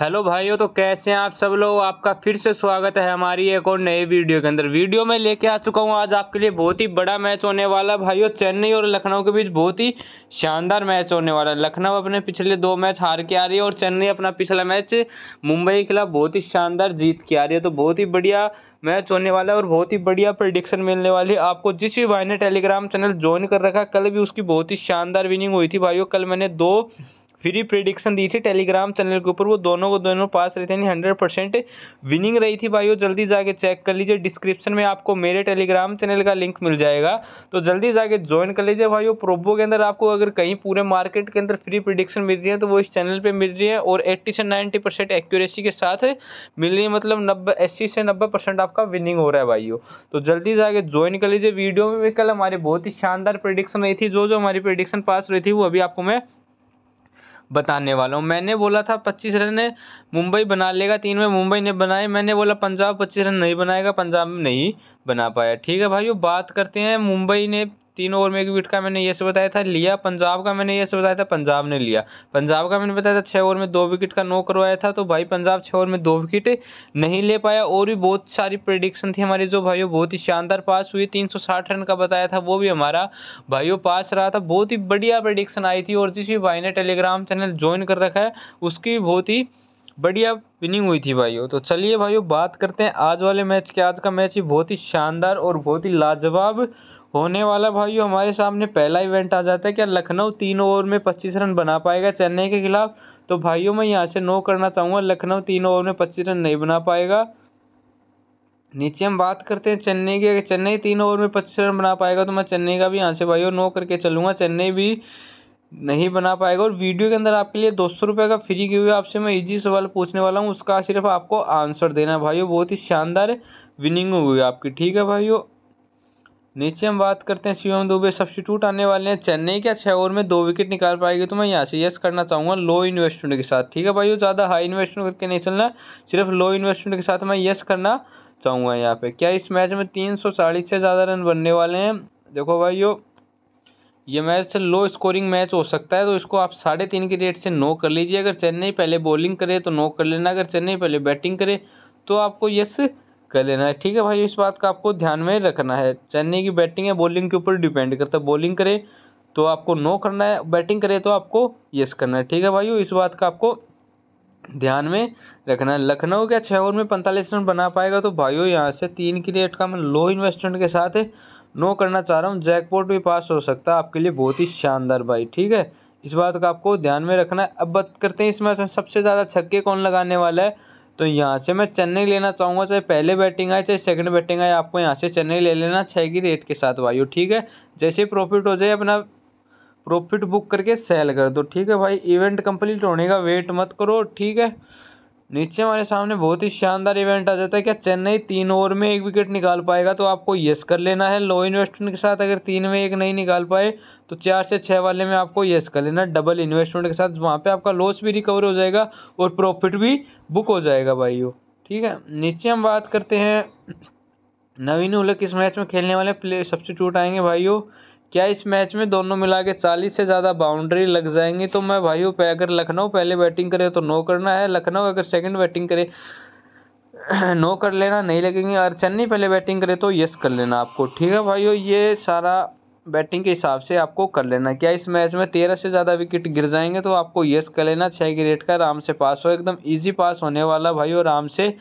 hello भाइयों तो कैसे हैं आप सब लोग आपका फिर से स्वागत है हमारी एक और नए वीडियो के अंदर वीडियो में लेके आ चुका हूं आज आपके लिए बहुत ही बड़ा मैच होने वाला भाइयों चेन्नई और लखनऊ के बीच बहुत ही शानदार मैच होने वाला है लखनऊ अपने पिछले दो मैच हार के आ रही है और चेन्नई अपना पिछला मैच मुंबई के खिलाफ बहुत ही शानदार जीत के आ रही है तो बहुत ही बढ़िया मैच होने वाला है और बहुत ही बढ़िया प्रडिक्शन मिलने वाली है आपको जिस भी भाई ने टेलीग्राम चैनल ज्वाइन कर रखा कल भी उसकी बहुत ही शानदार विनिंग हुई थी भाइयों कल मैंने दो फ्री प्रिडिक्शन दी थी टेलीग्राम चैनल के ऊपर वो दोनों को दोनों पास रहे थे यानी हंड्रेड परसेंट विनिंग रही थी भाई वो जल्दी जाके चेक कर लीजिए डिस्क्रिप्शन में आपको मेरे टेलीग्राम चैनल का लिंक मिल जाएगा तो जल्दी जाके ज्वाइन कर लीजिए भाई वो प्रोबो के अंदर आपको अगर कहीं पूरे मार्केट के अंदर फ्री प्रिडिक्शन मिल रही है तो वो इस चैनल पर मिल रही है और एट्टी से नाइन्टी परसेंट एक्यूरेसी के साथ मिल रही है मतलब नब्बे अस्सी से नब्बे परसेंट आपका विनिंग हो रहा है भाई तो जल्दी जाके ज्वाइन कर लीजिए वीडियो में भी कल हमारी बहुत ही शानदार प्रिडिक्शन रही थी जो जो हमारी प्रिडिक्शन पास रही थी वो अभी आपको मैं बताने वाला हूँ मैंने बोला था पच्चीस रन मुंबई बना लेगा तीन में मुंबई ने बनाए मैंने बोला पंजाब पच्चीस रन नहीं बनाएगा पंजाब नहीं बना पाया ठीक है भाई बात करते हैं मुंबई ने तीन ओवर में एक विकेट का मैंने ये से बताया था लिया पंजाब का मैंने ये से बताया था पंजाब ने लिया पंजाब का मैंने बताया था छः ओवर में दो विकेट का नो करवाया था तो भाई पंजाब छः ओवर में दो विकेट नहीं ले पाया और भी बहुत सारी प्रडिक्शन थी हमारी जो भाइयों बहुत ही शानदार पास हुई तीन रन का बताया था वो भी हमारा भाइयों पास रहा था बहुत ही बढ़िया प्रडिक्शन आई थी और जिस भी भाई ने टेलीग्राम चैनल ज्वाइन कर रखा है उसकी बहुत ही बढ़िया विनिंग हुई थी भाइयों तो चलिए भाइयों बात करते हैं आज वाले मैच के आज का मैच ही बहुत ही शानदार और बहुत ही लाजवाब होने वाला भाई हमारे सामने पहला इवेंट आ जाता है क्या लखनऊ तीन ओवर में पच्चीस रन बना पाएगा चेन्नई के खिलाफ तो भाइयों मैं यहाँ से नो करना चाहूँगा लखनऊ तीन ओवर में पच्चीस रन नहीं बना पाएगा नीचे हम बात करते हैं चेन्नई की चेन्नई तीन ओवर में पच्चीस रन बना पाएगा तो मैं चेन्नई का भी यहाँ से भाइयों नो करके चलूँगा चेन्नई भी नहीं बना पाएगा और वीडियो के अंदर आपके लिए दो सौ रुपये का फ्री गिव आपसे मैं इजी सवाल पूछने वाला हूँ उसका सिर्फ आपको आंसर देना है भाइयों बहुत ही शानदार विनिंग हुई आपकी ठीक है भाइयों नीचे हम बात करते हैं शिवम दुबे सब्सिट्यूट आने वाले हैं चेन्नई के छः ओवर में दो विकेट निकाल पाएगी तो मैं यहाँ से यस करना चाहूँगा लो इन्वेस्टमेंट के साथ ठीक है भाई ज़्यादा हाई इन्वेस्टमेंट करके नहीं चलना सिर्फ लो इन्वेस्टमेंट के साथ मैं यस करना चाहूँगा यहाँ पे क्या इस मैच में तीन सौ चालीस से ज़्यादा रन बनने वाले हैं देखो भाई ये मैच लो स्कोरिंग मैच हो सकता है तो इसको आप साढ़े तीन की रेट से नो कर लीजिए अगर चेन्नई पहले बॉलिंग करे तो नो कर लेना अगर चेन्नई पहले बैटिंग करे तो आपको यस कर लेना है ठीक है भाई इस बात का आपको ध्यान में रखना है चेन्नई की बैटिंग है बॉलिंग के ऊपर डिपेंड करता है बॉलिंग करे तो आपको नो करना है बैटिंग करे तो आपको यस करना है ठीक है भाई इस बात का आपको ध्यान में रखना है लखनऊ क्या छः ओवर में पैंतालीस रन बना पाएगा तो भाइयों यहाँ से तीन रेट का मैं लो इन्वेस्टमेंट के साथ नो करना चाह रहा हूँ जैकपोर्ट भी पास हो सकता है आपके लिए बहुत ही शानदार भाई ठीक है इस बात का आपको ध्यान में रखना है अब बात करते हैं इस मैच में सबसे ज़्यादा छक्के कौन लगाने वाला है तो यहाँ से मैं चेन्नई लेना चाहूँगा चाहे पहले बैटिंग आए चाहे सेकंड बैटिंग आए आपको यहाँ से चेन्नई ले लेना छः की रेट के साथ भाइयों ठीक है जैसे प्रॉफिट हो जाए अपना प्रॉफिट बुक करके सेल कर दो ठीक है भाई इवेंट कंप्लीट होने का वेट मत करो ठीक है नीचे हमारे सामने बहुत ही शानदार इवेंट आ जाता है क्या चेन्नई तीन ओवर में एक विकेट निकाल पाएगा तो आपको यस कर लेना है लो इन्वेस्टमेंट के साथ अगर तीन में एक नहीं निकाल पाए तो चार से छः वाले में आपको यस कर लेना डबल इन्वेस्टमेंट के साथ वहाँ पे आपका लॉस भी रिकवर हो जाएगा और प्रॉफिट भी बुक हो जाएगा भाइयों ठीक है नीचे हम बात करते हैं नवीन उलक इस मैच में खेलने वाले प्ले सब्सटीट्यूट आएंगे भाइयों क्या इस मैच में दोनों मिला के चालीस से ज़्यादा बाउंड्री लग जाएंगी तो मैं भाई पे अगर लखनऊ पहले बैटिंग करे तो नो करना है लखनऊ अगर सेकंड बैटिंग करे नो कर लेना नहीं लगेंगे और चेन्नई पहले बैटिंग करे तो यस कर लेना आपको ठीक है भाई ये सारा बैटिंग के हिसाब से आपको कर लेना क्या इस मैच में तेरह से ज़्यादा विकेट गिर जाएंगे तो आपको यस कर लेना छः के रेट का आराम से पास हो एकदम ईजी पास होने वाला भाई और आराम से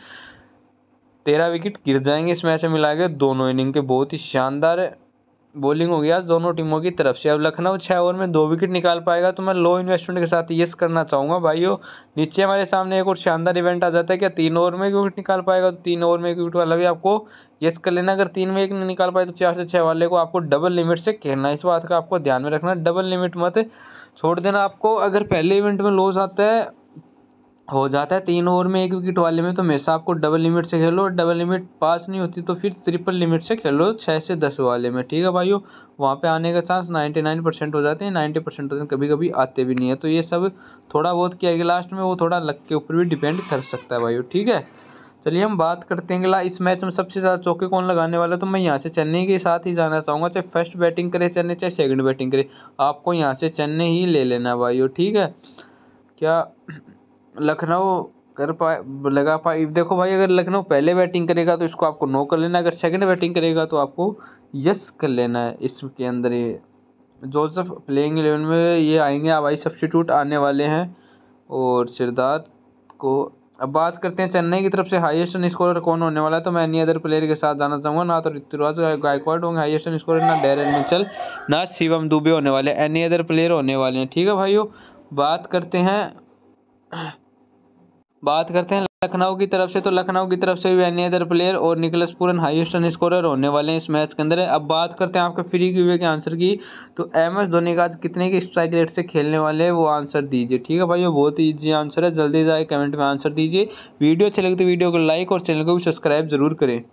तेरह विकेट गिर जाएंगे इस मैच में मिला के दोनों इनिंग के बहुत ही शानदार बॉलिंग हो गया दोनों टीमों की तरफ से अब लखनऊ छः ओवर में दो विकेट निकाल पाएगा तो मैं लो इन्वेस्टमेंट के साथ येस करना चाहूँगा भाइयों नीचे हमारे सामने एक और शानदार इवेंट आ जाता है क्या तीन ओवर में एक विकेट निकाल पाएगा तो तीन ओवर में एक विकेट वाला भी आपको येस कर लेना अगर तीन में एक नहीं निकाल पाए तो चार से छः वाले को आपको डबल लिमिट से खेलना इस बात का आपको ध्यान में रखना डबल लिमिट मत छोड़ देना आपको अगर पहले इवेंट में लॉस आता है हो जाता है तीन ओवर में एक विकेट वाले में तो हमेशा आपको डबल लिमिट से खेलो डबल लिमिट पास नहीं होती तो फिर ट्रिपल लिमिट से खेलो छः से दस वाले में ठीक है भाइयों वहाँ पे आने का चांस नाइन्टी नाइन परसेंट हो जाते हैं नाइन्टी परसेंट होते हैं कभी कभी आते भी नहीं है तो ये सब थोड़ा बहुत किया गया लास्ट में वो थोड़ा लक के ऊपर भी डिपेंड कर सकता है भाइयों ठीक है चलिए हम बात करते हैं अगला इस मैच में सबसे ज़्यादा चौके कौन लगाने वाला तो मैं यहाँ से चेन्नई के साथ ही जाना चाहूँगा चाहे फर्स्ट बैटिंग करे चेन्नई चाहे सेकंड बैटिंग करे आपको यहाँ से चेन्नई ही ले लेना भाई ठीक है क्या लखनऊ कर पाए लगा पाए देखो भाई अगर लखनऊ पहले बैटिंग करेगा तो इसको आपको नो कर लेना अगर सेकंड बैटिंग करेगा तो आपको यस कर लेना है इसके अंदर ये जोसेफ प्लेइंग एलेवन में ये आएंगे आई सब्सटीट्यूट आने वाले हैं और सिरदार को अब बात करते हैं चेन्नई की तरफ से हाईएस्ट रन स्कोर कौन होने वाला है तो मैं एनी अदर प्लेयर के साथ जाना चाहूँगा ना तो ऋतुराज गायकवाड होंगे हाईएस्ट रन स्कोर ना डेरन मिचल ना शिवम दुबे होने वाले हैं अदर प्लेयर होने वाले हैं ठीक है भाइयों बात करते हैं बात करते हैं लखनऊ की तरफ से तो लखनऊ की तरफ से भी एनी अदर प्लेयर और Nicholas Pooran highest run scorer होने वाले हैं इस मैच के अंदर अब बात करते हैं आपके फ्री क्यूवे के आंसर की तो एम एस धोनी का कितने के स्ट्राइक रेट से खेलने वाले हैं वो आंसर दीजिए ठीक है भाई वो बहुत ईजी आंसर है जल्दी जाए कमेंट में आंसर दीजिए वीडियो अच्छी लगे तो वीडियो को लाइक और चैनल को भी सब्सक्राइब जरूर करें